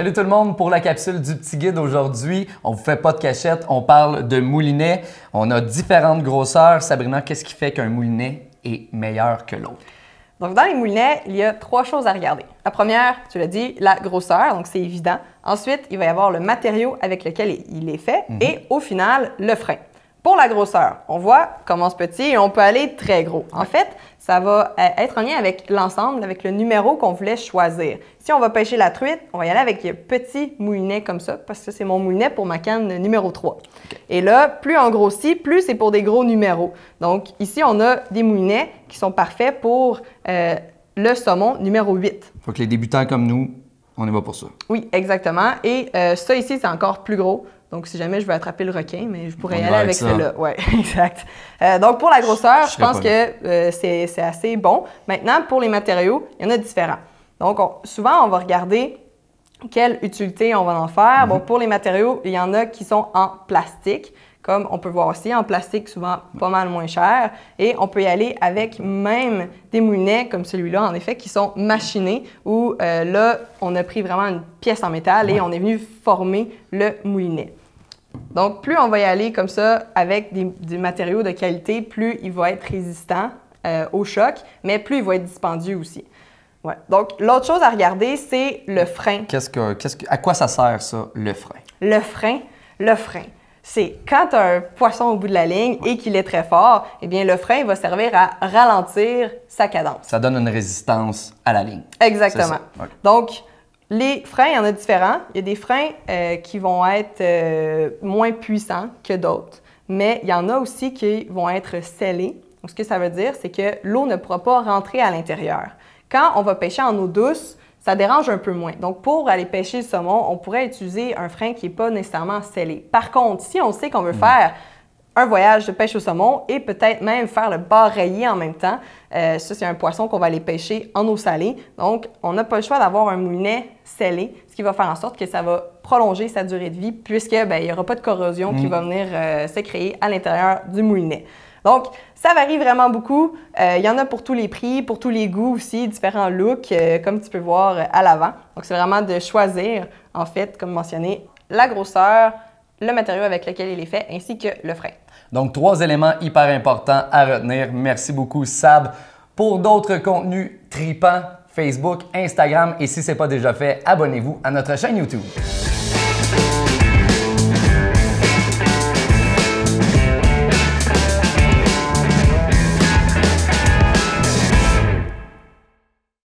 Salut tout le monde pour la capsule du petit guide aujourd'hui. On vous fait pas de cachette, on parle de moulinet. On a différentes grosseurs. Sabrina, qu'est-ce qui fait qu'un moulinet est meilleur que l'autre? Donc, dans les moulinets, il y a trois choses à regarder. La première, tu l'as dit, la grosseur, donc c'est évident. Ensuite, il va y avoir le matériau avec lequel il est fait mhm. et au final, le frein. Pour la grosseur, on voit, commence petit et on peut aller très gros. En fait, ça va euh, être en lien avec l'ensemble, avec le numéro qu'on voulait choisir. Si on va pêcher la truite, on va y aller avec un petit moulinet comme ça, parce que c'est mon moulinet pour ma canne numéro 3. Et là, plus on grossit, plus c'est pour des gros numéros. Donc ici, on a des moulinets qui sont parfaits pour euh, le saumon numéro 8. Faut que les débutants comme nous, on y va pour ça. Oui, exactement. Et euh, ça ici, c'est encore plus gros. Donc, si jamais je veux attraper le requin, mais je pourrais y aller avec celui-là. Oui, exact. Euh, donc, pour la grosseur, je, pense que euh, c'est assez bon. Maintenant, pour les matériaux, il y en a différents. Donc, souvent, on va regarder quelle utilité on va en faire. Mm-hmm. Bon, pour les matériaux, il y en a qui sont en plastique, comme on peut voir aussi, en plastique souvent pas mal moins cher. Et on peut y aller avec même des moulinets comme celui-là, en effet, qui sont machinés, où euh, là, on a pris vraiment une pièce en métal et on est venu former le moulinet. Donc, plus on va y aller comme ça avec des, matériaux de qualité, plus il va être résistant euh, au choc, mais plus il va être dispendieux aussi. Donc, l'autre chose à regarder, c'est le frein. Qu'est-ce que, à quoi ça sert, ça, le frein? Le frein, le frein. C'est quand tu as un poisson au bout de la ligne et qu'il est très fort, eh bien, le frein va servir à ralentir sa cadence. Ça donne une résistance à la ligne. Exactement. Donc, les freins, il y en a différents. Il y a des freins euh, qui vont être euh, moins puissants que d'autres, mais il y en a aussi qui vont être scellés. Donc, ce que ça veut dire, c'est que l'eau ne pourra pas rentrer à l'intérieur. Quand on va pêcher en eau douce, ça dérange un peu moins. Donc, pour aller pêcher le saumon, on pourrait utiliser un frein qui n'est pas nécessairement scellé. Par contre, si on sait qu'on veut mm. faire un voyage de pêche au saumon et peut-être même faire le bar rayé en même temps. Euh, ça, c'est un poisson qu'on va aller pêcher en eau salée. Donc, on n'a pas le choix d'avoir un moulinet scellé, ce qui va faire en sorte que ça va prolonger sa durée de vie puisque ben, il n'y aura pas de corrosion qui mm. va venir euh, se créer à l'intérieur du moulinet. Donc, ça varie vraiment beaucoup. Euh, il y en a pour tous les prix, pour tous les goûts aussi, différents looks, comme tu peux voir à l'avant. Donc, c'est vraiment de choisir, en fait, comme mentionné, la grosseur, le matériau avec lequel il est fait ainsi que le frein. Donc, trois éléments hyper importants à retenir. Merci beaucoup, Sab. Pour d'autres contenus tripants, Facebook, Instagram et si ce n'est pas déjà fait, abonnez-vous à notre chaîne YouTube.